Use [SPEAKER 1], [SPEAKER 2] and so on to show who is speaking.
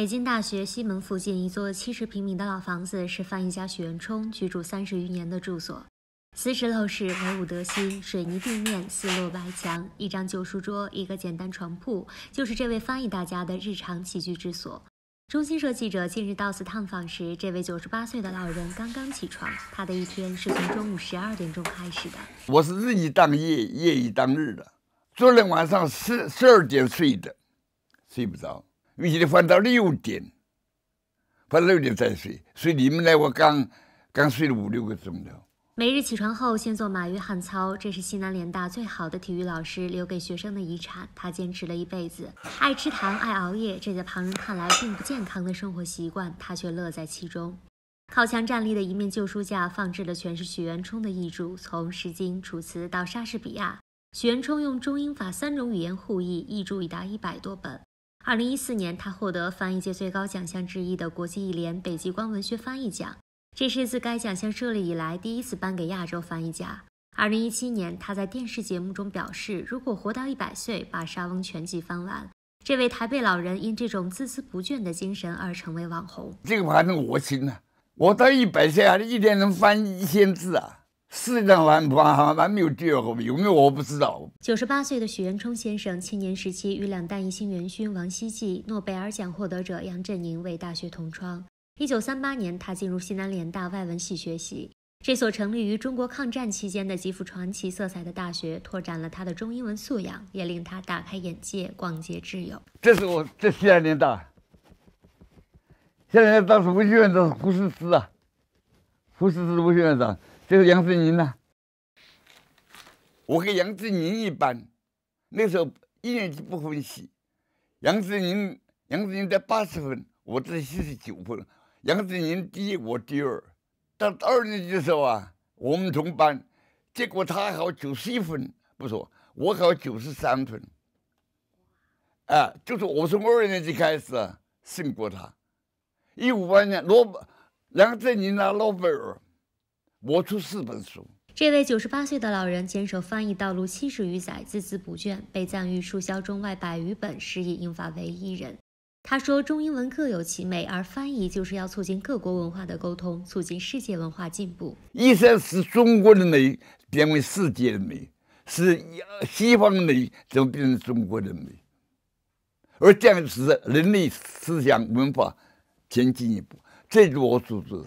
[SPEAKER 1] 北京大学西门附近一座七十平米的老房子，是翻译家许渊冲居住三十余年的住所。四室陋室，文武德馨。水泥地面，四落白墙，一张旧书桌，一个简单床铺，就是这位翻译大家的日常起居之所。中新社记者近日到此探访时，这位九十八岁的老人刚刚起床。他的一天是从中午十二点钟开始的。
[SPEAKER 2] 我是日以当夜，夜以当日的。昨天晚上十十二点睡的，睡不着。预计得翻到六点，翻六点再睡。睡你们来我刚刚睡了五
[SPEAKER 1] 六个钟头。每日起床后先做马约翰操，这是西南联大最好的体育老师留给学生的遗产。他坚持了一辈子。爱吃糖，爱熬夜，这在旁人看来并不健康的生活习惯，他却乐在其中。靠墙站立的一面旧书架，放置的全是许渊冲的译著，从《诗经》《楚辞》到莎士比亚，许渊冲用中英法三种语言互译，译著已达一百多本。二零一四年，他获得翻译界最高奖项之一的国际译联北极光文学翻译奖，这是自该奖项设立以来第一次颁给亚洲翻译家。二零一七年，他在电视节目中表示，如果活到一百岁，把沙翁全集翻完。这位台北老人因这种孜孜不倦的精神而成为网红。
[SPEAKER 2] 这个还能我行呢？我到一百岁还一天能翻一千字啊？世上完完完没有第二个，有没有我不知道。
[SPEAKER 1] 九十八岁的许渊冲先生，青年时期与两弹一星元勋王希季、诺贝尔奖获得者杨振宁为大学同窗。一九三八年，他进入西南联大外文系学习，这所成立于中国抗战期间的、极富传奇色彩的大学，拓展了他的中英文素养，也令他大开眼界，广结挚友。
[SPEAKER 2] 这是我这西南联大，西南联大是文学院长胡适之啊，胡适之文学院长。就是杨振宁呐，我跟杨振宁一班，那时候一年级不分析，杨振宁杨振宁得八十分，我得七十九分，杨振宁第一，我第二。到二年级的时候啊，我们同班，结果他考九十一分，不错，我考九十三分，啊，就是我从二年级开始胜过他。一五八年，诺，杨振宁拿诺贝尔。我出四本书。
[SPEAKER 1] 这位九十八岁的老人坚守翻译道路七十余载，孜孜不倦，被赞誉“书销中外百余本，诗意英法为一人”。他说：“中英文各有其美，而翻译就是要促进各国文化的沟通，促进世界文化进步。
[SPEAKER 2] 一生使中国的美变为世界的美，使西方的美怎么变成中国的美？而这样使人类思想文化前进一步。这是我所做的。”